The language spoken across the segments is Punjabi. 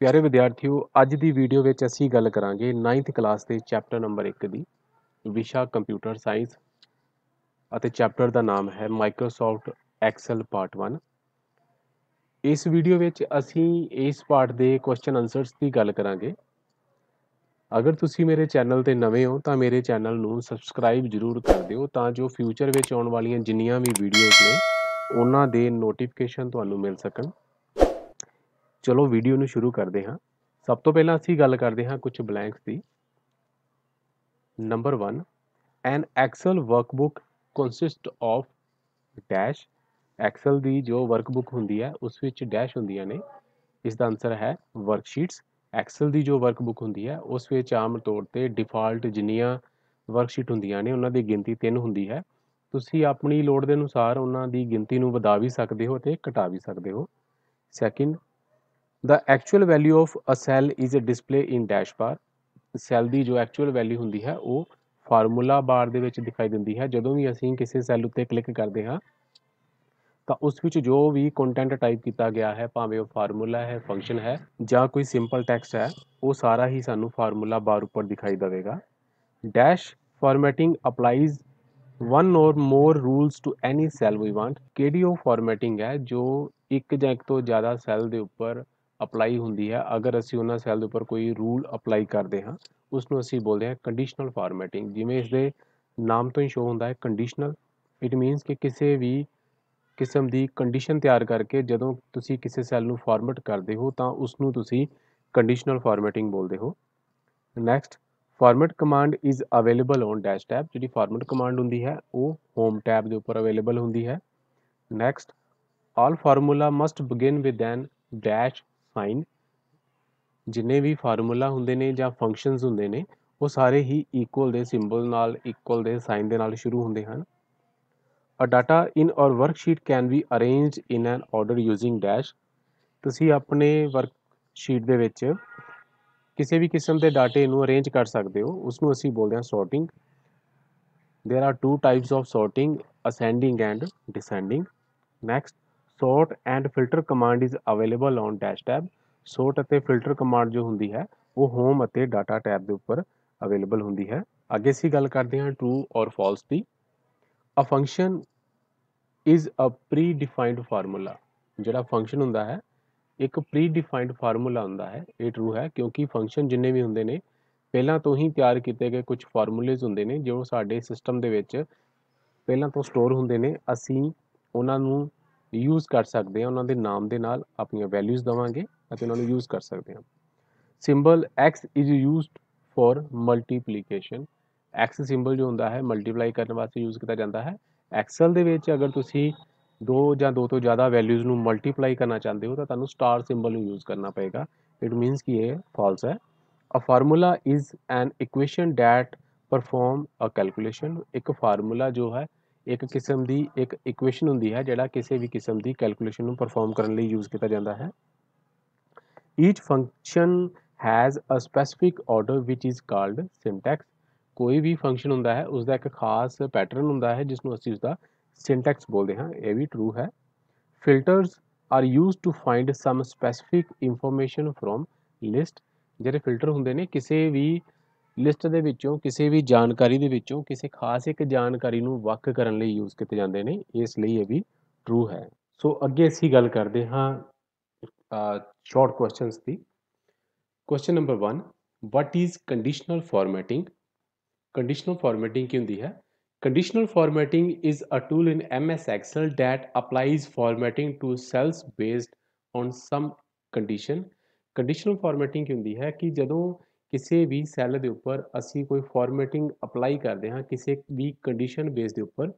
ਪਿਆਰੇ ਵਿਦਿਆਰਥੀਓ ਅੱਜ ਦੀ ਵੀਡੀਓ ਵਿੱਚ ਅਸੀਂ ਗੱਲ ਕਰਾਂਗੇ 9th ਕਲਾਸ ਦੇ ਚੈਪਟਰ ਨੰਬਰ 1 ਦੀ ਵਿਸ਼ਾ ਕੰਪਿਊਟਰ ਸਾਇੰਸ ਅਤੇ ਚੈਪਟਰ ਦਾ ਨਾਮ ਹੈ ਮਾਈਕਰੋਸਾਫਟ ਐਕਸਲ ਪਾਰਟ 1 ਇਸ ਵੀਡੀਓ ਵਿੱਚ ਅਸੀਂ ਇਸ ਪਾਰਟ ਦੇ ਕੁਐਸਚਨ ਆਨਸਰਸ ਦੀ ਗੱਲ ਕਰਾਂਗੇ ਅਗਰ ਤੁਸੀਂ ਮੇਰੇ ਚੈਨਲ ਤੇ ਨਵੇਂ ਹੋ ਤਾਂ ਮੇਰੇ ਚੈਨਲ ਨੂੰ ਸਬਸਕ੍ਰਾਈਬ ਜ਼ਰੂਰ ਕਰ ਦਿਓ ਤਾਂ ਜੋ ਫਿਊਚਰ ਵਿੱਚ ਆਉਣ ਵਾਲੀਆਂ ਜਿੰਨੀਆਂ ਵੀ ਵੀਡੀਓਜ਼ ਨੇ ਉਹਨਾਂ ਦੇ ਨੋਟੀਫਿਕੇਸ਼ਨ ਤੁਹਾਨੂੰ ਮਿਲ ਸਕਣ ਚਲੋ ਵੀਡੀਓ ਨੂੰ ਸ਼ੁਰੂ ਕਰਦੇ ਹਾਂ ਸਭ ਤੋਂ ਪਹਿਲਾਂ ਅਸੀਂ ਗੱਲ ਕਰਦੇ ਹਾਂ ਕੁਝ ਬਲੈਂਕਸ ਦੀ number 1 an Excel workbook consist of dash Excel ਦੀ ਜੋ ਵਰਕਬੁੱਕ ਹੁੰਦੀ ਹੈ ਉਸ ਵਿੱਚ ਡੈਸ਼ ਹੁੰਦੀਆਂ ਨੇ ਇਸ ਦਾ ਆਨਸਰ ਹੈ ਵਰਕਸ਼ੀਟਸ ਐਕਸਲ ਦੀ ਜੋ ਵਰਕਬੁੱਕ ਹੁੰਦੀ ਹੈ ਉਸ ਵਿੱਚ ਆਮ ਤੌਰ ਤੇ ਡਿਫਾਲਟ ਜਿੰਨੀਆਂ ਵਰਕਸ਼ੀਟ ਹੁੰਦੀਆਂ ਨੇ ਉਹਨਾਂ ਦੀ ਗਿਣਤੀ 3 ਹੁੰਦੀ ਹੈ ਤੁਸੀਂ ਆਪਣੀ ਲੋੜ ਦੇ ਅਨੁਸਾਰ ਉਹਨਾਂ ਦੀ ਗਿਣਤੀ ਨੂੰ ਵਧਾ ਵੀ ਸਕਦੇ ਹੋ ਤੇ ਘਟਾ ਵੀ ਸਕਦੇ ਹੋ second the actual value of a cell is a display in dash bar cell ਦੀ ਜੋ ਐਕਚੁਅਲ ਵੈਲਿਊ ਹੁੰਦੀ ਹੈ ਉਹ ਫਾਰਮੂਲਾ ਬਾਰ ਦੇ ਵਿੱਚ ਦਿਖਾਈ ਦਿੰਦੀ ਹੈ ਜਦੋਂ ਵੀ ਅਸੀਂ ਕਿਸੇ ਸੈੱਲ ਉੱਤੇ ਕਲਿੱਕ ਕਰਦੇ ਹਾਂ ਤਾਂ ਉਸ ਵਿੱਚ ਜੋ ਵੀ ਕੰਟੈਂਟ ਟਾਈਪ ਕੀਤਾ ਗਿਆ ਹੈ ਭਾਵੇਂ ਉਹ ਫਾਰਮੂਲਾ ਹੈ ਫੰਕਸ਼ਨ ਹੈ ਜਾਂ ਕੋਈ ਸਿੰਪਲ ਟੈਕਸਟ ਹੈ ਉਹ ਸਾਰਾ ਹੀ ਸਾਨੂੰ ਫਾਰਮੂਲਾ ਬਾਰ ਉੱਪਰ ਦਿਖਾਈ ਦੇਵੇਗਾ dash formatting applies one or more rules to any cell we want ਕੇਡੀਓ ਫਾਰਮੈਟਿੰਗ ਹੈ ਜੋ ਇੱਕ ਜਾਂ ਇੱਕ ਤੋਂ ਜ਼ਿਆਦਾ ਸੈੱਲ ਦੇ ਉੱਪਰ ਅਪਲਾਈ ਹੁੰਦੀ ਹੈ ਅਗਰ ਅਸੀਂ ਉਹਨਾਂ ਸੈੱਲ ਦੇ ਉੱਪਰ ਕੋਈ ਰੂਲ ਅਪਲਾਈ ਕਰਦੇ ਹਾਂ ਉਸ ਨੂੰ ਅਸੀਂ ਬੋਲਦੇ ਹਾਂ ਕੰਡੀਸ਼ਨਲ ਫਾਰਮੈਟਿੰਗ ਜਿਵੇਂ ਇਸ ਦੇ ਨਾਮ ਤੋਂ ਹੀ ਸ਼ੋ ਹੁੰਦਾ ਹੈ ਕੰਡੀਸ਼ਨਲ ਇਟ ਮੀਨਸ ਕਿ ਕਿਸੇ ਵੀ ਕਿਸਮ ਦੀ ਕੰਡੀਸ਼ਨ ਤਿਆਰ ਕਰਕੇ ਜਦੋਂ ਤੁਸੀਂ ਕਿਸੇ ਸੈੱਲ ਨੂੰ ਫਾਰਮੈਟ ਕਰਦੇ ਹੋ ਤਾਂ ਉਸ ਨੂੰ ਤੁਸੀਂ ਕੰਡੀਸ਼ਨਲ ਫਾਰਮੈਟਿੰਗ ਬੋਲਦੇ ਹੋ next format command is available on dash tab ਜਿਹੜੀ ਫਾਰਮੈਟ ਕਮਾਂਡ ਹੁੰਦੀ ਹੈ ਉਹ ਹੋਮ ਟੈਬ ਦੇ ਉੱਪਰ ਅਵੇਲੇਬਲ ਹੁੰਦੀ ਹੈ next all formula must begin with an dash sign ਜਿੰਨੇ ਵੀ ਫਾਰਮੂਲਾ ਹੁੰਦੇ ਨੇ ਜਾਂ ਫੰਕਸ਼ਨਸ ਹੁੰਦੇ ਨੇ ਉਹ ਸਾਰੇ ਹੀ ਇਕੁਅਲ ਦੇ ਸਿੰਬਲ ਨਾਲ ਇਕੁਅਲ ਦੇ ਸਾਈਨ ਦੇ ਨਾਲ ਸ਼ੁਰੂ ਹੁੰਦੇ ਹਨ uh data in or worksheet can be arranged in an order using dash ਤੁਸੀਂ ਆਪਣੇ ਵਰਕਸ਼ੀਟ ਦੇ ਵਿੱਚ ਕਿਸੇ ਵੀ ਕਿਸਮ ਦੇ ਡਾਟੇ ਨੂੰ ਅਰੇਂਜ ਕਰ ਸਕਦੇ ਹੋ ਉਸ ਨੂੰ ਅਸੀਂ ਬੋਲਦੇ ਹਾਂ sorting there are two types of sorting ascending and descending next sort and filter command is available on dash tab sort ਅਤੇ filter command ਜੋ ਹੁੰਦੀ ਹੈ ਉਹ home ਅਤੇ data tab ਦੇ ਉੱਪਰ ਅਵੇਲੇਬਲ ਹੁੰਦੀ ਹੈ ਅੱਗੇ ਅਸੀਂ ਗੱਲ ਕਰਦੇ ਹਾਂ true or false ਦੀ a function is a predefined formula ਜਿਹੜਾ ਫੰਕਸ਼ਨ ਹੁੰਦਾ ਹੈ ਇੱਕ predefined formula ਹੁੰਦਾ ਹੈ ਇਹ true ਹੈ ਕਿਉਂਕਿ ਫੰਕਸ਼ਨ ਜਿੰਨੇ ਵੀ ਹੁੰਦੇ ਨੇ ਪਹਿਲਾਂ ਤੋਂ ਹੀ ਤਿਆਰ ਕੀਤੇ ਗਏ ਕੁਝ ਫਾਰਮੂਲੇਜ਼ ਹੁੰਦੇ ਨੇ ਜੋ ਸਾਡੇ ਸਿਸਟਮ ਦੇ ਵਿੱਚ ਪਹਿਲਾਂ ਤੋਂ ਸਟੋਰ ਹੁੰਦੇ ਨੇ ਅਸੀਂ ਉਹਨਾਂ ਨੂੰ ਯੂਜ਼ ਕਰ ਸਕਦੇ ਆ ਉਹਨਾਂ ਦੇ ਨਾਮ ਦੇ ਨਾਲ ਆਪਣੀਆਂ ਵੈਲਿਊਜ਼ ਦਵਾਂਗੇ ਅਤੇ ਉਹਨਾਂ ਨੂੰ ਯੂਜ਼ ਕਰ ਸਕਦੇ ਆ symbol x is used for multiplication x symbol ਜੋ ਹੁੰਦਾ ਹੈ ਮਲਟੀਪਲਾਈ ਕਰਨ ਵਾਸਤੇ ਯੂਜ਼ ਕੀਤਾ ਜਾਂਦਾ ਹੈ ਐਕਸਲ ਦੇ ਵਿੱਚ ਅਗਰ ਤੁਸੀਂ ਦੋ ਜਾਂ ਦੋ ਤੋਂ ਜ਼ਿਆਦਾ ਵੈਲਿਊਜ਼ ਨੂੰ ਮਲਟੀਪਲਾਈ ਕਰਨਾ ਚਾਹੁੰਦੇ ਹੋ ਤਾਂ ਤੁਹਾਨੂੰ ਸਟਾਰ ਸਿੰਬਲ ਨੂੰ ਯੂਜ਼ ਕਰਨਾ ਪਏਗਾ ਇਟ ਮੀਨਸ ਕਿ ਇਹ ਫਾਲਸ ਹੈ a formula is an equation that perform a calculation ਇੱਕ ਫਾਰਮੂਲਾ ਜੋ ਹੈ ਇੱਕ ਕਿਸਮ ਦੀ ਇੱਕ ਇਕੁਏਸ਼ਨ ਹੁੰਦੀ ਹੈ ਜਿਹੜਾ ਕਿਸੇ ਵੀ ਕਿਸਮ ਦੀ ਕੈਲਕੂਲੇਸ਼ਨ ਨੂੰ ਪਰਫਾਰਮ ਕਰਨ ਲਈ ਯੂਜ਼ ਕੀਤਾ ਜਾਂਦਾ ਹੈ each function has a specific order which is called syntax ਕੋਈ ਵੀ ਫੰਕਸ਼ਨ ਹੁੰਦਾ ਹੈ ਉਸ ਦਾ ਇੱਕ ਖਾਸ ਪੈਟਰਨ ਹੁੰਦਾ ਹੈ ਜਿਸ ਨੂੰ ਅਸੀਂ ਉਸ ਦਾ ਸਿੰਟੈਕਸ ਬੋਲਦੇ ਹਾਂ ਇਹ ਵੀ ਟਰੂ ਹੈ filters are used to find some specific information from list ਜਿਹੜੇ ਫਿਲਟਰ ਹੁੰਦੇ ਨੇ ਕਿਸੇ ਵੀ ਲਿਸਟ ਦੇ ਵਿੱਚੋਂ ਕਿਸੇ ਵੀ ਜਾਣਕਾਰੀ ਦੇ ਵਿੱਚੋਂ ਕਿਸੇ ਖਾਸ ਇੱਕ ਜਾਣਕਾਰੀ ਨੂੰ ਵੱਖ ਕਰਨ ਲਈ ਯੂਜ਼ ਕੀਤੇ ਜਾਂਦੇ ਨੇ ਇਸ ਲਈ ਇਹ ਵੀ ਟਰੂ ਹੈ ਸੋ ਅੱਗੇ ਅਸੀਂ ਗੱਲ ਕਰਦੇ ਹਾਂ ਸ਼ਾਰਟ ਕੁਐਸਚਨਸ ਦੀ question number 1 what is conditional formatting conditional formatting ਕੀ ਹੁੰਦੀ ਹੈ conditional formatting is a tool in MS Excel that applies formatting to cells based on some condition conditional formatting ਕੀ ਹੁੰਦੀ ਹੈ ਕਿ ਜਦੋਂ ਕਿਸੇ ਵੀ ਸੈੱਲ ਦੇ ਉੱਪਰ ਅਸੀਂ ਕੋਈ ਫਾਰਮੈਟਿੰਗ ਅਪਲਾਈ ਕਰਦੇ ਹਾਂ ਕਿਸੇ ਵੀ ਕੰਡੀਸ਼ਨ ਬੇਸ ਦੇ ਉੱਪਰ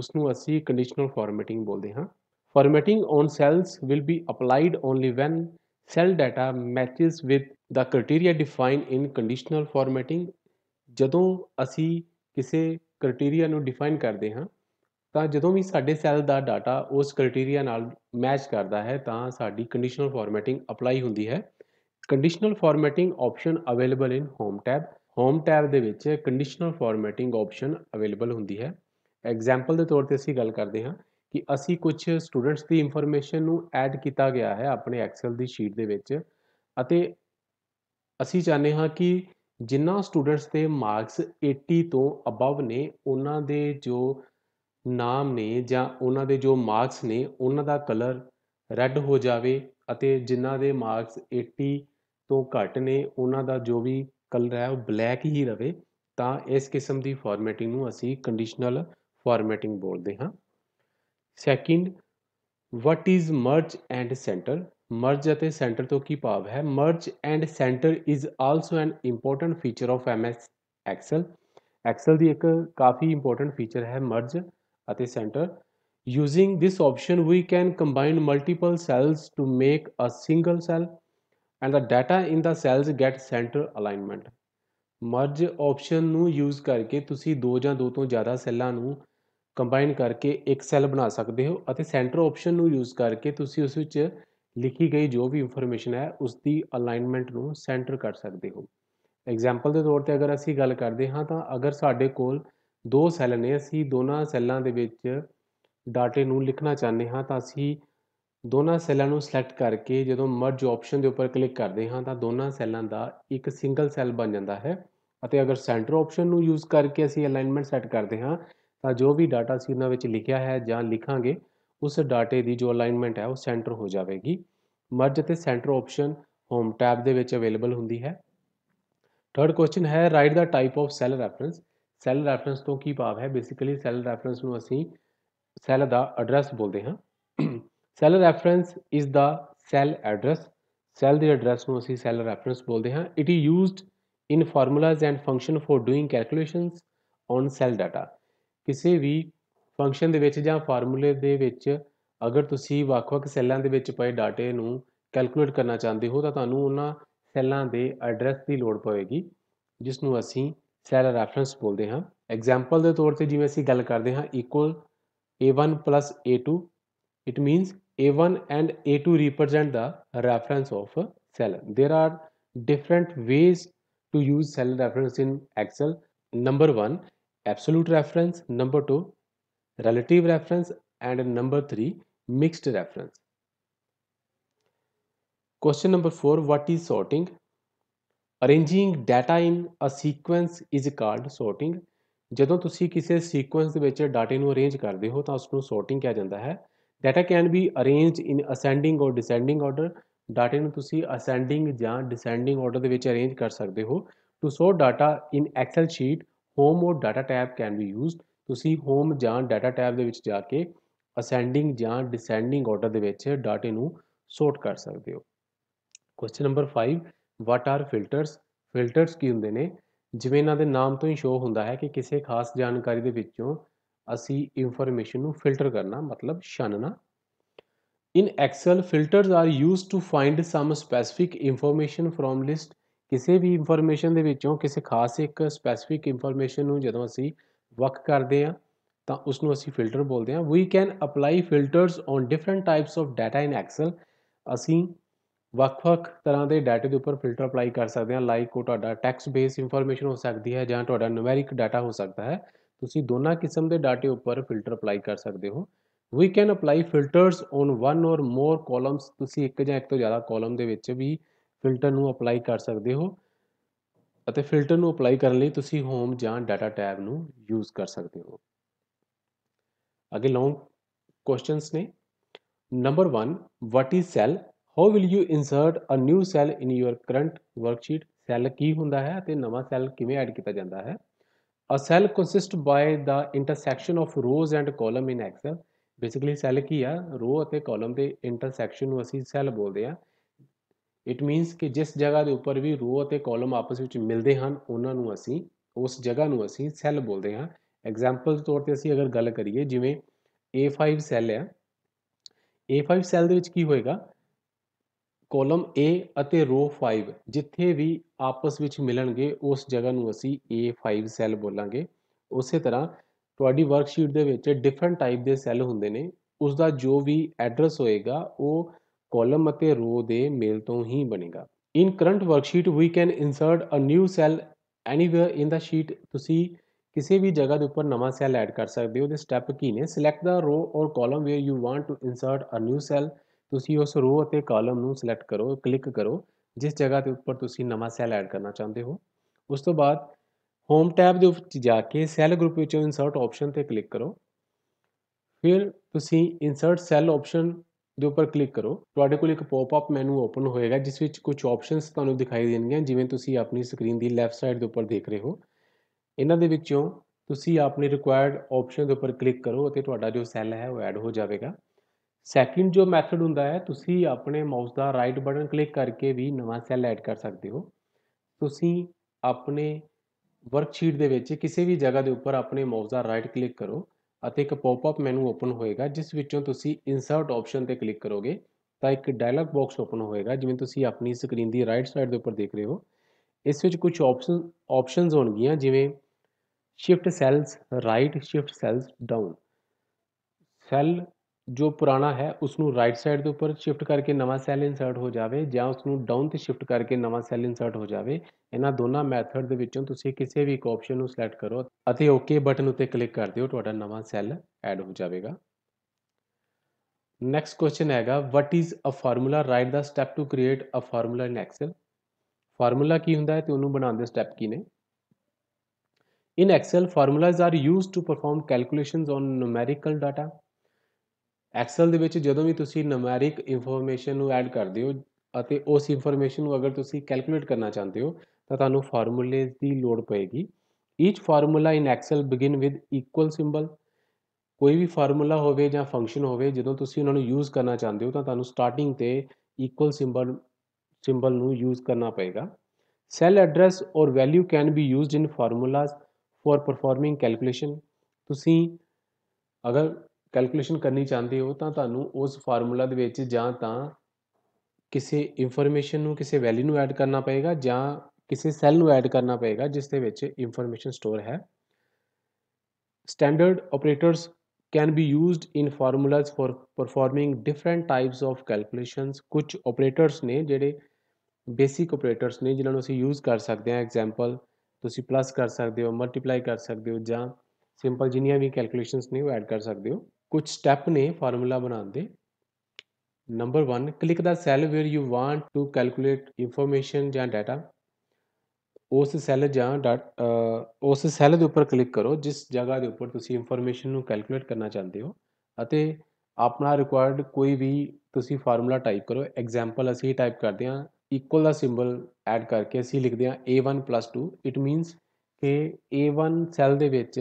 ਉਸ ਨੂੰ ਅਸੀਂ ਕੰਡੀਸ਼ਨਲ ਫਾਰਮੈਟਿੰਗ ਬੋਲਦੇ ਹਾਂ formatting on cells will be applied only when cell data matches with the criteria define in conditional formatting ਜਦੋਂ ਅਸੀਂ ਕਿਸੇ ਕ੍ਰਾਈਟੇਰੀਆ ਨੂੰ ਡਿਫਾਈਨ ਕਰਦੇ ਹਾਂ ਤਾਂ ਜਦੋਂ ਵੀ ਸਾਡੇ ਸੈੱਲ ਦਾ ਡਾਟਾ ਉਸ ਕ੍ਰਾਈਟੇਰੀਆ ਨਾਲ ਮੈਚ ਕਰਦਾ ਹੈ ਤਾਂ ਸਾਡੀ ਕੰਡੀਸ਼ਨਲ ਫਾਰਮੈਟਿੰਗ ਅਪਲਾਈ ਹੁੰਦੀ ਹੈ conditional formatting option available in home tab home tab ਦੇ ਵਿੱਚ ਕੰਡੀਸ਼ਨਲ ਫਾਰਮੈਟਿੰਗ ਆਪਸ਼ਨ ਅਵੇਲੇਬਲ ਹੁੰਦੀ ਹੈ ਐਗਜ਼ਾਮਪਲ ਦੇ ਤੌਰ ਤੇ ਅਸੀਂ ਗੱਲ ਕਰਦੇ ਹਾਂ ਕਿ ਅਸੀਂ ਕੁਝ ਸਟੂਡੈਂਟਸ ਦੀ ਇਨਫੋਰਮੇਸ਼ਨ ਨੂੰ ਐਡ ਕੀਤਾ ਗਿਆ ਹੈ ਆਪਣੇ ਐਕਸਲ ਦੀ ਸ਼ੀਟ ਦੇ ਵਿੱਚ ਅਤੇ ਅਸੀਂ ਚਾਹੁੰਦੇ ਹਾਂ ਕਿ ਜਿੰਨਾ ਸਟੂਡੈਂਟਸ ਦੇ ਮਾਰਕਸ 80 ਤੋਂ ਅਬਵ ਨੇ ਉਹਨਾਂ ਦੇ ਜੋ ਨਾਮ ਨੇ ਜਾਂ ਉਹਨਾਂ ਦੇ ਜੋ ਮਾਰਕਸ ਨੇ ਉਹਨਾਂ ਦਾ ਕਲਰ ਰੈੱਡ ਹੋ ਜਾਵੇ ਅਤੇ ਜਿਨ੍ਹਾਂ ਦੇ ਮਾਰਕਸ 80 ਤੋਂ ਘੱਟ ਨੇ ਉਹਨਾਂ ਦਾ ਜੋ ਵੀ ਕਲਰ ਹੈ ਉਹ ਬਲੈਕ ਹੀ ਰਵੇ ਤਾਂ ਇਸ ਕਿਸਮ ਦੀ ਫਾਰਮੈਟਿੰਗ ਨੂੰ ਅਸੀਂ ਕੰਡੀਸ਼ਨਲ ਫਾਰਮੈਟਿੰਗ ਬੋਲਦੇ ਹਾਂ second what is merge and centre merge ਅਤੇ ਸੈਂਟਰ ਤੋਂ ਕੀ ਭਾਵ ਹੈ merge and centre is also an important feature of MS Excel Excel ਦੀ ਇੱਕ ਕਾਫੀ ਇੰਪੋਰਟੈਂਟ ਫੀਚਰ ਹੈ ਮਰਜ ਅਤੇ centre using this option we can combine multiple cells to make a single cell and the data in the cells get center alignment merge option ਨੂੰ use ਕਰਕੇ ਤੁਸੀਂ ਦੋ ਜਾਂ ਦੋ ਤੋਂ ਜ਼ਿਆਦਾ ਸੈੱਲਾਂ ਨੂੰ ਕੰਬਾਈਨ ਕਰਕੇ ਇੱਕ ਸੈੱਲ ਬਣਾ ਸਕਦੇ ਹੋ ਅਤੇ ਸੈਂਟਰ ਆਪਸ਼ਨ ਨੂੰ ਯੂਜ਼ ਕਰਕੇ ਤੁਸੀਂ ਉਸ ਵਿੱਚ ਲਿਖੀ ਗਈ ਜੋ ਵੀ ਇਨਫੋਰਮੇਸ਼ਨ ਹੈ ਉਸ ਦੀ ਅਲਾਈਨਮੈਂਟ ਨੂੰ ਸੈਂਟਰ ਕਰ ਸਕਦੇ ਹੋ ਐਗਜ਼ਾਮਪਲ ਦੇ ਤੌਰ ਤੇ ਅਗਰ ਅਸੀਂ ਗੱਲ ਕਰਦੇ ਹਾਂ ਤਾਂ ਅਗਰ ਸਾਡੇ ਕੋਲ ਦੋ ਸੈੱਲ ਨੇ ਅਸੀਂ ਦੋਨਾਂ ਸੈੱਲਾਂ ਦੇ ਵਿੱਚ ਡਾਟੇ ਨੂੰ ਲਿਖਣਾ ਚਾਹੁੰਦੇ ਹਾਂ ਤਾਂ ਅਸੀਂ ਦੋਨਾਂ ਸੈੱਲਾਂ ਨੂੰ ਸਿਲੈਕਟ ਕਰਕੇ ਜਦੋਂ ਮਰਜ ਆਪਸ਼ਨ ਦੇ ਉੱਪਰ ਕਲਿੱਕ ਕਰਦੇ ਹਾਂ ਤਾਂ ਦੋਨਾਂ ਸੈੱਲਾਂ ਦਾ ਇੱਕ ਸਿੰਗਲ ਸੈੱਲ ਬਣ ਜਾਂਦਾ ਹੈ ਅਤੇ ਅਗਰ ਸੈਂਟਰ ਆਪਸ਼ਨ ਨੂੰ ਯੂਜ਼ ਕਰਕੇ ਅਸੀਂ ਅਲਾਈਨਮੈਂਟ ਸੈੱਟ ਕਰਦੇ ਹਾਂ ਤਾਂ ਜੋ ਵੀ ਡਾਟਾ ਅਸੀਂ ਉਹਨਾਂ ਵਿੱਚ ਲਿਖਿਆ ਹੈ ਜਾਂ ਲਿਖਾਂਗੇ ਉਸ ਡਾਟੇ ਦੀ ਜੋ ਅਲਾਈਨਮੈਂਟ ਹੈ ਉਹ ਸੈਂਟਰ ਹੋ ਜਾਵੇਗੀ ਮਰਜ ਅਤੇ ਸੈਂਟਰ ਆਪਸ਼ਨ ਹੋਮ ਟੈਬ ਦੇ ਵਿੱਚ ਅਵੇਲੇਬਲ ਹੁੰਦੀ ਹੈ ਥਰਡ ਕੁਐਸਚਨ ਹੈ write the type of cell reference cell reference ਤੋਂ ਕੀ ਭਾਵ ਹੈ ਬੇਸਿਕਲੀ ਸੈੱਲ ਰੈਫਰੈਂਸ ਨੂੰ ਅਸੀਂ ਸੈੱਲ ਦਾ ਐਡਰੈਸ ਬੋਲਦੇ ਹਾਂ cell reference is the cell address cell ਦੇ ਐਡਰੈਸ ਨੂੰ ਅਸੀਂ ਸੈਲ ਰੈਫਰੈਂਸ ਬੋਲਦੇ ਹਾਂ it is used in formulas and function for doing calculations on cell data ਕਿਸੇ ਵੀ ਫੰਕਸ਼ਨ ਦੇ ਵਿੱਚ ਜਾਂ ਫਾਰਮੂਲੇ ਦੇ ਵਿੱਚ ਅਗਰ ਤੁਸੀਂ ਵੱਖ-ਵੱਖ ਸੈੱਲਾਂ ਦੇ ਵਿੱਚ ਪਏ ਡਾਟੇ ਨੂੰ ਕੈਲਕੂਲੇਟ ਕਰਨਾ ਚਾਹੁੰਦੇ ਹੋ ਤਾਂ ਤੁਹਾਨੂੰ ਉਹਨਾਂ ਸੈੱਲਾਂ ਦੇ ਐਡਰੈਸ ਦੀ ਲੋੜ ਪਵੇਗੀ ਜਿਸ ਨੂੰ ਅਸੀਂ ਸੈੱਲ ਰੈਫਰੈਂਸ ਬੋਲਦੇ ਹਾਂ ਐਗਜ਼ਾਮਪਲ ਦੇ ਤੌਰ ਤੇ ਜਿਵੇਂ ਅਸੀਂ ਗੱਲ ਕਰਦੇ ਹਾਂ equal a1 a2 it means A1 and A2 represent the reference of cell. There are different ways to use cell reference in Excel. Number 1 absolute reference. Number 2 relative reference. And number 3 mixed reference. Question number 4 what is sorting? arranging data in a sequence is called sorting ਜਦੋਂ ਤੁਸੀਂ ਕਿਸੇ ਸੀਕੁਐਂਸ ਦੇ ਵਿੱਚ ਡਾਟਾ ਨੂੰ ਅਰੇਂਜ ਕਰਦੇ ਹੋ ਤਾਂ ਉਸ ਨੂੰ ਸੋਰਟਿੰਗ ਕਿਹਾ ਜਾਂਦਾ ਹੈ data can be arranged in ascending or descending order data ਨੂੰ ਤੁਸੀਂ ਅਸੈਂਡਿੰਗ ਜਾਂ ਡਿਸੈਂਡਿੰਗ ਆਰਡਰ ਦੇ ਵਿੱਚ ਅਰੇਂਜ ਕਰ ਸਕਦੇ ਹੋ ਟੂ ਸੋ data in Excel sheet home or data tab can be used ਤੁਸੀਂ ਹੋਮ ਜਾਂ ਡਾਟਾ ਟੈਬ ਦੇ ਵਿੱਚ ਜਾ ਕੇ ਅਸੈਂਡਿੰਗ ਜਾਂ ਡਿਸੈਂਡਿੰਗ ਆਰਡਰ ਦੇ ਵਿੱਚ ਡਾਟਾ ਨੂੰ ਸੋਰਟ ਕਰ ਸਕਦੇ ਹੋ question number 5 what are filters filters ਕੀ ਹੁੰਦੇ ਨੇ ਜਿਵੇਂ ਇਹਨਾਂ ਦੇ ਨਾਮ ਤੋਂ ਹੀ ਸ਼ੋ ਹੁੰਦਾ ਹੈ ਕਿ ਕਿਸੇ ਖਾਸ ਜਾਣਕਾਰੀ ਦੇ ਵਿੱਚੋਂ ਅਸੀਂ ਇਨਫੋਰਮੇਸ਼ਨ ਨੂੰ ਫਿਲਟਰ ਕਰਨਾ ਮਤਲਬ ਛਾਨਣਾ in Excel filters are used to find some specific information from list ਕਿਸੇ ਵੀ ਇਨਫੋਰਮੇਸ਼ਨ ਦੇ ਵਿੱਚੋਂ ਕਿਸੇ ਖਾਸ ਇੱਕ ਸਪੈਸਿਫਿਕ ਇਨਫੋਰਮੇਸ਼ਨ ਨੂੰ ਜਦੋਂ ਅਸੀਂ ਵਕ ਕਰਦੇ ਹਾਂ ਤਾਂ ਉਸ ਨੂੰ ਅਸੀਂ ਫਿਲਟਰ ਬੋਲਦੇ ਹਾਂ we can apply filters on different types of data in Excel ਅਸੀਂ ਵੱਖ-ਵੱਖ ਤਰ੍ਹਾਂ ਦੇ ਡਾਟਾ ਦੇ ਉੱਪਰ ਫਿਲਟਰ ਅਪਲਾਈ ਕਰ ਸਕਦੇ ਹਾਂ ਲਾਈਕ ਉਹ ਤੁਹਾਡਾ ਟੈਕਸਟ ਬੇਸ ਇਨਫੋਰਮੇਸ਼ਨ ਹੋ ਸਕਦੀ ਹੈ ਜਾਂ ਤੁਹਾਡਾ ਨਿਊਮੈਰਿਕ ਡਾਟਾ ਹੋ ਸਕਦਾ ਹੈ ਤੁਸੀਂ ਦੋਨਾਂ ਕਿਸਮ ਦੇ ਡਾਟੇ ਉੱਪਰ ਫਿਲਟਰ ਅਪਲਾਈ ਕਰ ਸਕਦੇ ਹੋ we can apply filters on one or more columns ਤੁਸੀਂ ਇੱਕ ਜਾਂ ਇੱਕ ਤੋਂ ਜ਼ਿਆਦਾ ਕਾਲਮ ਦੇ ਵਿੱਚ ਵੀ ਫਿਲਟਰ ਨੂੰ ਅਪਲਾਈ ਕਰ ਸਕਦੇ ਹੋ ਅਤੇ ਫਿਲਟਰ ਨੂੰ ਅਪਲਾਈ ਕਰਨ ਲਈ ਤੁਸੀਂ ਹੋਮ ਜਾਂ ਡਾਟਾ ਟੈਬ ਨੂੰ ਯੂਜ਼ ਕਰ ਸਕਦੇ ਹੋ ਅਗੇ ਲੌਂਗ ਕੁਐਸਚਨਸ ਨੇ number 1 what is cell how will you insert a new cell in your current worksheet cell ਕੀ ਹੁੰਦਾ ਹੈ ਅਤੇ ਨਵਾਂ ਸੈਲ ਕਿਵੇਂ ਐਡ ਕੀਤਾ ਜਾਂਦਾ ਹੈ A cell consists by the intersection of rows and column in Excel. Basically cell ਕੀ ਆ ਰੋ ਅਤੇ ਕਾਲਮ ਦੇ ਇੰਟਰਸੈਕਸ਼ਨ ਨੂੰ ਅਸੀਂ ਸੈੱਲ ਬੋਲਦੇ ਆ ਇਟ ਮੀਨਸ ਕਿ ਜਿਸ ਜਗ੍ਹਾ ਦੇ ਉੱਪਰ ਵੀ ਰੋ ਅਤੇ ਕਾਲਮ ਆਪਸ ਵਿੱਚ ਮਿਲਦੇ ਹਨ ਉਹਨਾਂ ਨੂੰ ਅਸੀਂ ਉਸ ਜਗ੍ਹਾ ਨੂੰ ਅਸੀਂ ਸੈੱਲ ਬੋਲਦੇ ਹਾਂ ਐਗਜ਼ਾਮਪਲ ਤੌਰ ਤੇ ਅਸੀਂ ਅਗਰ ਗੱਲ ਕਰੀਏ ਜਿਵੇਂ A5 ਸੈੱਲ ਆ A5 ਸੈੱਲ ਦੇ ਵਿੱਚ ਕੀ ਹੋਏਗਾ ਕਾਲਮ A ਅਤੇ ਰੋ 5 ਜਿੱਥੇ ਵੀ ਆਪਸ ਵਿੱਚ ਮਿਲਣਗੇ ਉਸ ਜਗ੍ਹਾ ਨੂੰ ਅਸੀਂ A5 ਸੈੱਲ ਬੋਲਾਂਗੇ ਉਸੇ ਤਰ੍ਹਾਂ ਤੁਹਾਡੀ ਵਰਕਸ਼ੀਟ ਦੇ ਵਿੱਚ ਡਿਫਰੈਂਟ ਟਾਈਪ ਦੇ ਸੈੱਲ ਹੁੰਦੇ ਨੇ ਉਸ ਦਾ ਜੋ ਵੀ ਐਡਰੈਸ ਹੋਏਗਾ ਉਹ ਕਾਲਮ ਅਤੇ ਰੋ ਦੇ ਮੇਲ ਤੋਂ ਹੀ ਬਣੇਗਾ in current worksheet we can insert a new cell anywhere in the sheet ਤੁਸੀਂ ਕਿਸੇ ਵੀ ਜਗ੍ਹਾ ਦੇ ਉੱਪਰ ਨਵਾਂ ਸੈੱਲ ਐਡ ਕਰ ਸਕਦੇ ਹੋ ਉਹਦੇ ਸਟੈਪ ਕੀ ਨੇ select the row or column where you want to insert a new cell ਤੁਸੀਂ ਉਸ ਰੋ ਅਤੇ ਕਾਲਮ ਨੂੰ ਸਿਲੈਕਟ ਕਰੋ ਕਲਿੱਕ ਕਰੋ ਜਿਸ ਜਗ੍ਹਾ ਤੇ ਉੱਪਰ ਤੁਸੀਂ ਨਵਾਂ ਸੈੱਲ ਐਡ ਕਰਨਾ ਚਾਹੁੰਦੇ ਹੋ ਉਸ ਤੋਂ ਬਾਅਦ ਹੋਮ ਟੈਬ ਦੇ ਉੱਪਰ ਜਾ ਕੇ ਸੈੱਲ ਗਰੁੱਪ ਵਿੱਚੋਂ ਇਨਸਰਟ ਆਪਸ਼ਨ ਤੇ ਕਲਿੱਕ ਕਰੋ ਫਿਰ ਤੁਸੀਂ ਇਨਸਰਟ ਸੈੱਲ ਆਪਸ਼ਨ ਦੇ ਉੱਪਰ ਕਲਿੱਕ ਕਰੋ ਤੁਹਾਡੇ ਕੋਲ ਇੱਕ ਪੌਪਅਪ ਮੈਨੂ ਓਪਨ ਹੋਏਗਾ ਜਿਸ ਵਿੱਚ ਕੁਝ ਆਪਸ਼ਨਸ ਤੁਹਾਨੂੰ ਦਿਖਾਈ ਦੇਣਗੀਆਂ ਜਿਵੇਂ ਤੁਸੀਂ ਆਪਣੀ ਸਕਰੀਨ ਦੀ ਲੈਫਟ ਸਾਈਡ ਦੇ ਉੱਪਰ ਦੇਖ ਰਹੇ ਹੋ ਇਹਨਾਂ ਦੇ ਵਿੱਚੋਂ ਤੁਸੀਂ ਆਪਣੀ ਰਿਕੁਆਇਰਡ ਆਪਸ਼ਨ ਦੇ ਉੱਪਰ ਕਲਿੱਕ ਕਰੋ ਅਤੇ ਤੁਹਾਡਾ ਜੋ ਸੈੱਲ ਹੈ ਉਹ ਐਡ ਹੋ ਜਾਵੇਗਾ ਸੈਕਿੰਡ ਜੋ ਮੈਥਡ ਹੁੰਦਾ ਹੈ ਤੁਸੀਂ ਆਪਣੇ ਮਾਊਸ ਦਾ ਰਾਈਟ ਬਟਨ ਕਲਿੱਕ ਕਰਕੇ ਵੀ ਨਵਾਂ ਸੈੱਲ ਐਡ ਕਰ ਸਕਦੇ ਹੋ ਤੁਸੀਂ ਆਪਣੇ ਵਰਕਸ਼ੀਟ ਦੇ ਵਿੱਚ ਕਿਸੇ ਵੀ ਜਗ੍ਹਾ ਦੇ ਉੱਪਰ ਆਪਣੇ ਮਾਊਸ ਦਾ ਰਾਈਟ ਕਲਿੱਕ ਕਰੋ ਅਤੇ ਇੱਕ ਪੌਪਅਪ ਮੈਨੂ ਓਪਨ ਹੋਏਗਾ ਜਿਸ ਵਿੱਚੋਂ ਤੁਸੀਂ ਇਨਸਰਟ ਆਪਸ਼ਨ ਤੇ ਕਲਿੱਕ ਕਰੋਗੇ ਤਾਂ ਇੱਕ ਡਾਇਲੌਗ ਬਾਕਸ ਓਪਨ ਹੋਏਗਾ ਜਿਵੇਂ ਤੁਸੀਂ ਆਪਣੀ ਸਕਰੀਨ ਦੀ ਰਾਈਟ ਸਾਈਡ ਦੇ ਉੱਪਰ ਦੇਖ ਰਹੇ ਹੋ ਇਸ ਵਿੱਚ ਕੁਝ ਆਪਸ਼ਨ ਆਪਸ਼ਨਸ ਹੋਣਗੀਆਂ ਜਿਵੇਂ shift cells right shift cells down cell ਜੋ ਪੁਰਾਣਾ ਹੈ ਉਸ ਨੂੰ ਰਾਈਟ ਸਾਈਡ ਦੇ ਉੱਪਰ ਸ਼ਿਫਟ ਕਰਕੇ ਨਵਾਂ ਸੈੱਲ ਇਨਸਰਟ ਹੋ ਜਾਵੇ ਜਾਂ ਉਸ ਨੂੰ ਡਾਊਨ ਤੇ ਸ਼ਿਫਟ ਕਰਕੇ ਨਵਾਂ ਸੈੱਲ ਇਨਸਰਟ ਹੋ ਜਾਵੇ ਇਹਨਾਂ ਦੋਨਾਂ ਮੈਥਡ ਦੇ ਵਿੱਚੋਂ ਤੁਸੀਂ ਕਿਸੇ ਵੀ ਇੱਕ ਆਪਸ਼ਨ ਨੂੰ ਸਿਲੈਕਟ ਕਰੋ ਅਤੇ ਓਕੇ ਬਟਨ ਉੱਤੇ ਕਲਿੱਕ ਕਰ ਦਿਓ ਤੁਹਾਡਾ ਨਵਾਂ ਸੈੱਲ ਐਡ ਹੋ ਜਾਵੇਗਾ ਨੈਕਸਟ ਕੁਐਸਚਨ ਹੈਗਾ what is a formula write the step to create a formula in Excel formula ਕੀ ਹੁੰਦਾ ਹੈ ਤੇ ਉਹਨੂੰ ਬਣਾਉਣ ਦੇ ਸਟੈਪ ਕੀ ਨੇ in Excel formulas are used to perform calculations on numerical data Excel ਦੇ ਵਿੱਚ ਜਦੋਂ ਵੀ ਤੁਸੀਂ ਨਮੈਰਿਕ ਇਨਫੋਰਮੇਸ਼ਨ ਨੂੰ ਐਡ ਕਰਦੇ ਹੋ ਅਤੇ ਉਸ ਇਨਫੋਰਮੇਸ਼ਨ ਨੂੰ ਅਗਰ ਤੁਸੀਂ ਕੈਲਕੂਲੇਟ ਕਰਨਾ ਚਾਹੁੰਦੇ ਹੋ ਤਾਂ ਤੁਹਾਨੂੰ ਫਾਰਮੂਲੇਸ ਦੀ ਲੋੜ ਪਏਗੀ each formula in Excel begin with equal symbol ਕੋਈ ਵੀ ਫਾਰਮੂਲਾ ਹੋਵੇ ਜਾਂ ਫੰਕਸ਼ਨ ਹੋਵੇ ਜਦੋਂ ਤੁਸੀਂ ਉਹਨਾਂ ਨੂੰ ਯੂਜ਼ ਕਰਨਾ ਚਾਹੁੰਦੇ ਹੋ ਤਾਂ ਤੁਹਾਨੂੰ ਸਟਾਰਟਿੰਗ ਤੇ ਇਕੁਅਲ ਸਿੰਬਲ ਸਿੰਬਲ ਨੂੰ ਯੂਜ਼ ਕਰਨਾ ਪਏਗਾ cell address or value can be used in formulas for performing calculation ਤੁਸੀਂ ਅਗਰ ਕੈਲਕੂਲੇਸ਼ਨ ਕਰਨੀ ਚਾਹੁੰਦੇ ਹੋ ਤਾਂ ਤੁਹਾਨੂੰ ਉਸ ਫਾਰਮੂਲਾ ਦੇ ਵਿੱਚ ਜਾਂ ਤਾਂ ਕਿਸੇ ਇਨਫੋਰਮੇਸ਼ਨ ਨੂੰ ਕਿਸੇ ਵੈਲਿਊ ਨੂੰ ਐਡ ਕਰਨਾ ਪਏਗਾ ਜਾਂ ਕਿਸੇ ਸੈੱਲ ਨੂੰ ਐਡ ਕਰਨਾ ਪਏਗਾ ਜਿਸ ਦੇ ਵਿੱਚ ਇਨਫੋਰਮੇਸ਼ਨ ਸਟੋਰ ਹੈ standard operators can be used in formulas for performing different types of calculations ਕੁਝ ਆਪਰੇਟਰਸ ਨੇ ਜਿਹੜੇ ਬੇਸਿਕ ਆਪਰੇਟਰਸ ਨੇ ਜਿਨ੍ਹਾਂ ਨੂੰ ਅਸੀਂ ਯੂਜ਼ ਕਰ ਸਕਦੇ ਹਾਂ ਐਗਜ਼ਾਮਪਲ ਤੁਸੀਂ ਪਲੱਸ ਕਰ ਸਕਦੇ ਹੋ ਮਲਟੀਪਲਾਈ ਕਰ ਸਕਦੇ ਹੋ ਜਾਂ ਸਿੰਪਲ ਜਿੰਨੀਆਂ ਵੀ ਕੈਲਕੂਲੇਸ਼ਨਸ ਨੇ ਉਹ ਐਡ ਕਰ ਸਕਦੇ ਹੋ ਕੁਝ ਸਟੈਪ ਨੇ ਫਾਰਮੂਲਾ ਬਣਾਉਣ ਦੇ number 1 click the cell where you want to calculate information ਜਾਂ ਡਾਟਾ ਉਸ ਸੈੱਲ ਜਾਂ ਉਸ ਸੈੱਲ ਦੇ ਉੱਪਰ ਕਲਿੱਕ ਕਰੋ ਜਿਸ ਜਗ੍ਹਾ ਦੇ ਉੱਪਰ ਤੁਸੀਂ ਇਨਫੋਰਮੇਸ਼ਨ ਨੂੰ ਕੈਲਕੂਲੇਟ ਕਰਨਾ ਚਾਹੁੰਦੇ ਹੋ ਅਤੇ ਆਪਣਾ ਰਿਕੁਆਇਰਡ ਕੋਈ ਵੀ ਤੁਸੀਂ ਫਾਰਮੂਲਾ ਟਾਈਪ ਕਰੋ ਐਗਜ਼ਾਮਪਲ ਅਸੀਂ ਟਾਈਪ ਕਰਦੇ ਹਾਂ ਇਕੁਅਲ ਦਾ ਸਿੰਬਲ ਐਡ ਕਰਕੇ ਅਸੀਂ ਲਿਖਦੇ ਹਾਂ a1 2 ਇਟ ਮੀਨਸ ਕਿ a1 ਸੈੱਲ ਦੇ ਵਿੱਚ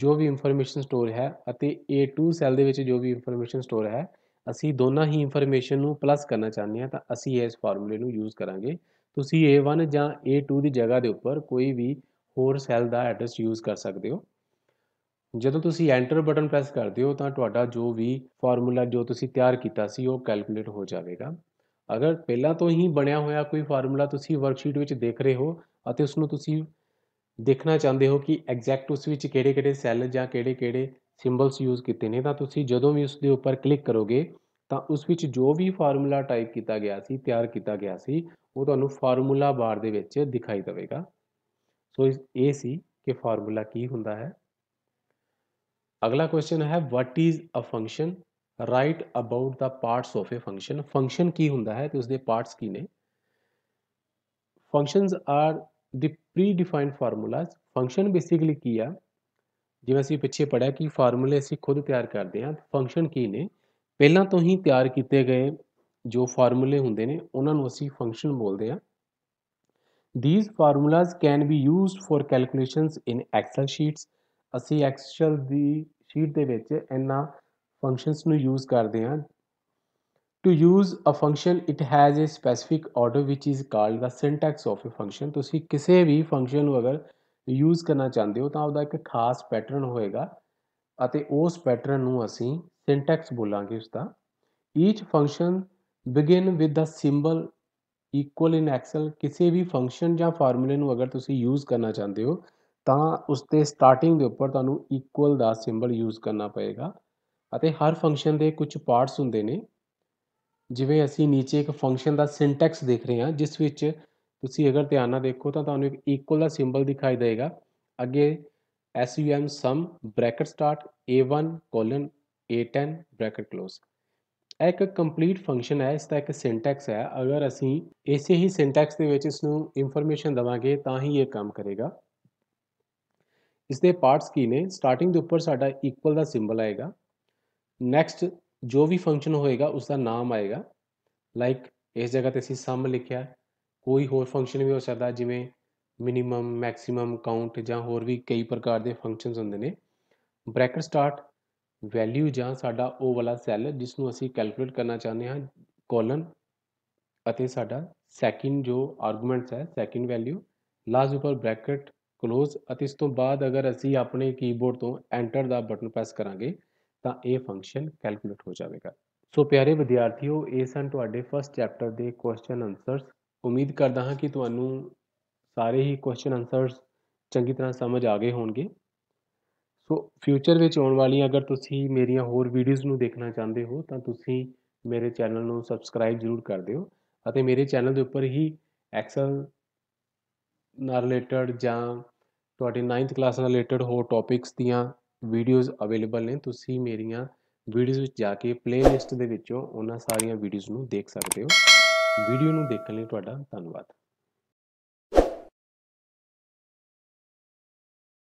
ਜੋ ਵੀ ਇਨਫੋਰਮੇਸ਼ਨ ਸਟੋਰ ਹੈ ਅਤੇ A2 ਸੈੱਲ ਦੇ ਵਿੱਚ ਜੋ ਵੀ ਇਨਫੋਰਮੇਸ਼ਨ ਸਟੋਰ ਹੈ ਅਸੀਂ ਦੋਨਾਂ ਹੀ ਇਨਫੋਰਮੇਸ਼ਨ ਨੂੰ ਪਲੱਸ ਕਰਨਾ ਚਾਹੁੰਦੇ ਹਾਂ ਤਾਂ ਅਸੀਂ ਇਸ ਫਾਰਮੂਲੇ ਨੂੰ ਯੂਜ਼ ਕਰਾਂਗੇ ਤੁਸੀਂ A1 ਜਾਂ A2 ਦੀ ਜਗ੍ਹਾ ਦੇ ਉੱਪਰ ਕੋਈ ਵੀ ਹੋਰ ਸੈੱਲ ਦਾ ਐਡਰੈਸ ਯੂਜ਼ ਕਰ ਸਕਦੇ ਹੋ ਜਦੋਂ ਤੁਸੀਂ ਐਂਟਰ ਬਟਨ ਪ੍ਰੈਸ ਕਰਦੇ ਹੋ ਤਾਂ ਤੁਹਾਡਾ ਜੋ ਵੀ ਫਾਰਮੂਲਾ ਜੋ ਤੁਸੀਂ ਤਿਆਰ ਕੀਤਾ ਸੀ ਉਹ ਕੈਲਕੂਲੇਟ ਹੋ ਜਾਵੇਗਾ ਅਗਰ ਪਹਿਲਾਂ ਤੋਂ ਹੀ ਬਣਿਆ ਹੋਇਆ ਕੋਈ ਫਾਰਮੂਲਾ ਤੁਸੀਂ ਵਰਕਸ਼ੀਟ ਵਿੱਚ ਦੇਖ ਰਹੇ ਹੋ ਅਤੇ ਉਸ ਨੂੰ ਤੁਸੀਂ ਦੇਖਣਾ ਚਾਹੁੰਦੇ ਹੋ ਕਿ ਐਗਜ਼ੈਕਟ ਉਸ ਵਿੱਚ ਕਿਹੜੇ-ਕਿਹੜੇ ਸੈੱਲ ਜਾਂ ਕਿਹੜੇ-ਕਿਹੜੇ ਸਿੰਬਲਸ ਯੂਜ਼ ਕੀਤੇ ਨੇ ਤਾਂ ਤੁਸੀਂ ਜਦੋਂ ਵੀ ਉਸ ਦੇ ਉੱਪਰ ਕਲਿੱਕ ਕਰੋਗੇ ਤਾਂ ਉਸ ਵਿੱਚ ਜੋ ਵੀ ਫਾਰਮੂਲਾ ਟਾਈਪ ਕੀਤਾ ਗਿਆ ਸੀ ਤਿਆਰ ਕੀਤਾ ਗਿਆ ਸੀ ਉਹ ਤੁਹਾਨੂੰ ਫਾਰਮੂਲਾ ਬਾਰ ਦੇ ਵਿੱਚ ਦਿਖਾਈ ਦੇਵੇਗਾ ਸੋ ਇਹ ਸੀ ਕਿ ਫਾਰਮੂਲਾ ਕੀ ਹੁੰਦਾ ਹੈ ਅਗਲਾ ਕੁਐਸਚਨ ਹੈ what is a function write about the parts of a function function ਕੀ ਹੁੰਦਾ ਹੈ ਤੇ ਉਸ ਦੇ ਪਾਰਟਸ ਕੀ ਨੇ functions are the predefined formulas function basically ਕੀ ਆ ਜਿਵੇਂ ਅਸੀਂ ਪਿੱਛੇ ਪੜਿਆ ਕਿ ਫਾਰਮੂਲੇ ਅਸੀਂ ਖੁਦ ਤਿਆਰ ਕਰਦੇ ਹਾਂ ਫੰਕਸ਼ਨ ਕੀ ਨੇ ਪਹਿਲਾਂ ਤੋਂ ਹੀ ਤਿਆਰ ਕੀਤੇ ਗਏ ਜੋ ਫਾਰਮੂਲੇ ਹੁੰਦੇ ਨੇ ਉਹਨਾਂ ਨੂੰ ਅਸੀਂ ਫੰਕਸ਼ਨ ਬੋਲਦੇ ਆ these formulas can be used for calculations in Excel sheets ਅਸੀਂ excel ਦੀ ਸ਼ੀਟ ਦੇ ਵਿੱਚ ਇਹਨਾਂ ਫੰਕਸ਼ਨਸ ਨੂੰ ਯੂਜ਼ ਕਰਦੇ ਹਾਂ to use a function it has a specific order which is called the syntax of a function ਤੁਸੀਂ ਕਿਸੇ ਵੀ ਫੰਕਸ਼ਨ ਨੂੰ ਅਗਰ ਯੂਜ਼ ਕਰਨਾ ਚਾਹੁੰਦੇ ਹੋ ਤਾਂ ਉਹਦਾ ਇੱਕ ਖਾਸ ਪੈਟਰਨ ਹੋਏਗਾ ਅਤੇ ਉਸ ਪੈਟਰਨ ਨੂੰ ਅਸੀਂ ਸਿੰਟੈਕਸ ਬੋਲਾਂਗੇ ਉਸ ਦਾ each function begin with a symbol equal in Excel ਕਿਸੇ ਵੀ ਫੰਕਸ਼ਨ ਜਾਂ ਫਾਰਮੂਲੇ ਨੂੰ ਅਗਰ ਤੁਸੀਂ ਯੂਜ਼ ਕਰਨਾ ਚਾਹੁੰਦੇ ਹੋ ਤਾਂ ਉਸ ਤੇ ਸਟਾਰਟਿੰਗ ਦੇ ਉੱਪਰ ਤੁਹਾਨੂੰ ਇਕੁਅਲ ਦਾ ਸਿੰਬਲ ਯੂਜ਼ ਕਰਨਾ ਪਏਗਾ ਅਤੇ ਹਰ ਫੰਕਸ਼ਨ ਦੇ ਕੁਝ ਪਾਰਟਸ ਹੁੰਦੇ ਨੇ ਜਿਵੇਂ ਅਸੀਂ ਨੀਚੇ ਇੱਕ ਫੰਕਸ਼ਨ ਦਾ ਸਿੰਟੈਕਸ ਦੇਖ ਰਹੇ ਹਾਂ ਜਿਸ ਵਿੱਚ ਤੁਸੀਂ ਅਗਰ ਧਿਆਨ ਨਾਲ ਦੇਖੋ ਤਾਂ ਤੁਹਾਨੂੰ ਇੱਕ ਇਕੁਅਲ ਦਾ ਸਿੰਬਲ ਦਿਖਾਈ ਦੇਗਾ ਅੱਗੇ sum sum bracket start a1 colon a10 bracket close ਇਹ ਇੱਕ ਕੰਪਲੀਟ ਫੰਕਸ਼ਨ ਹੈ ਇਸ ਦਾ ਇੱਕ ਸਿੰਟੈਕਸ ਹੈ ਅਗਰ ਅਸੀਂ ਇਸੇ ਹੀ ਸਿੰਟੈਕਸ ਦੇ ਵਿੱਚ ਇਸ ਨੂੰ ਇਨਫੋਰਮੇਸ਼ਨ ਦਵਾਂਗੇ ਤਾਂ ਹੀ ਇਹ ਕੰਮ ਕਰੇਗਾ ਇਸ ਦੇ ਪਾਰਟਸ ਕੀ ਨੇ ਸਟਾਰਟਿੰਗ ਦੇ ਉੱਪਰ ਸਾਡਾ ਇਕੁਅਲ ਦਾ ਸਿੰਬਲ ਆਏਗਾ ਨੈਕਸਟ ਜੋ ਵੀ ਫੰਕਸ਼ਨ ਹੋਏਗਾ ਉਸ ਦਾ ਨਾਮ ਆਏਗਾ ਲਾਈਕ ਇਸ ਜਗ੍ਹਾ ਤੇ ਅਸੀਂ ਸਮ ਲਿਖਿਆ ਕੋਈ ਹੋਰ ਫੰਕਸ਼ਨ ਵੀ ਹੋ ਸਕਦਾ ਜਿਵੇਂ ਮਿਨੀਮਮ ਮੈਕਸਿਮਮ ਕਾਊਂਟ ਜਾਂ ਹੋਰ ਵੀ ਕਈ ਪ੍ਰਕਾਰ ਦੇ ਫੰਕਸ਼ਨਸ ਹੁੰਦੇ ਨੇ ਬ੍ਰੈਕਟ ਸਟਾਰਟ ਵੈਲਿਊ ਜਾਂ ਸਾਡਾ ਉਹ ਵਾਲਾ ਸੈੱਲ ਜਿਸ ਨੂੰ ਅਸੀਂ ਕੈਲਕੂਲੇਟ ਕਰਨਾ ਚਾਹੁੰਦੇ ਹਾਂ ਕੋਲਨ ਅਤੇ ਸਾਡਾ ਸੈਕਿੰਡ ਜੋ ਆਰਗੂਮੈਂਟਸ ਹੈ ਸੈਕਿੰਡ ਵੈਲਿਊ ਲਾਸਟ ਉੱਪਰ ਬ੍ਰੈਕਟ ਕਲੋਜ਼ ਅਤੇ ਇਸ ਤੋਂ ਬਾਅਦ ਅਗਰ ਅਸੀਂ ਆਪਣੇ ਕੀਬੋਰਡ ਤੋਂ ਐਂਟਰ ਦਾ ਬਟਨ ਪ੍ਰੈਸ ਕਰਾਂਗੇ ਤਾਂ ਇਹ ਫੰਕਸ਼ਨ ਕੈਲਕੂਲੇਟ ਹੋ ਜਾਵੇਗਾ ਸੋ ਪਿਆਰੇ ਵਿਦਿਆਰਥੀਓ ਇਹ ਸਨ ਤੁਹਾਡੇ ਫਸਟ ਚੈਪਟਰ ਦੇ ਕੁਐਸਚਨ ਆਨਸਰਸ ਉਮੀਦ ਕਰਦਾ ਹਾਂ ਕਿ ਤੁਹਾਨੂੰ ਸਾਰੇ ਹੀ ਕੁਐਸਚਨ ਆਨਸਰਸ ਚੰਗੀ ਤਰ੍ਹਾਂ ਸਮਝ ਆ ਗਏ ਹੋਣਗੇ ਸੋ ਫਿਊਚਰ ਵਿੱਚ ਆਉਣ ਵਾਲੀ ਅਗਰ ਤੁਸੀਂ ਮੇਰੀਆਂ ਹੋਰ ਵੀਡੀਓਜ਼ ਨੂੰ ਦੇਖਣਾ ਚਾਹੁੰਦੇ ਹੋ ਤਾਂ ਤੁਸੀਂ ਮੇਰੇ ਚੈਨਲ ਨੂੰ ਸਬਸਕ੍ਰਾਈਬ ਜ਼ਰੂਰ ਕਰ ਦਿਓ ਅਤੇ ਮੇਰੇ ਚੈਨਲ ਦੇ ਉੱਪਰ ਹੀ ਐਕਸਲ ਨਾਲ ਰਿਲੇਟਡ ਜਾਂ ਤੁਹਾਡੀ 9th ਕਲਾਸ ਨਾਲ ਰਿਲੇਟਡ ਹੋਰ ਟੌਪਿਕਸ ਦੀਆਂ ਵੀਡੀਓਜ਼ ਅਵੇਲੇਬਲ ਨੇ ਤੁਸੀਂ ਮੇਰੀਆਂ ਵੀਡੀਓਜ਼ ਵਿੱਚ ਜਾ ਕੇ ਪਲੇਲਿਸਟ ਦੇ ਵਿੱਚੋਂ ਉਹਨਾਂ ਸਾਰੀਆਂ ਵੀਡੀਓਜ਼ ਨੂੰ ਦੇਖ ਸਕਦੇ ਹੋ ਵੀਡੀਓ ਨੂੰ ਦੇਖਣ ਲਈ ਤੁਹਾਡਾ ਧੰਨਵਾਦ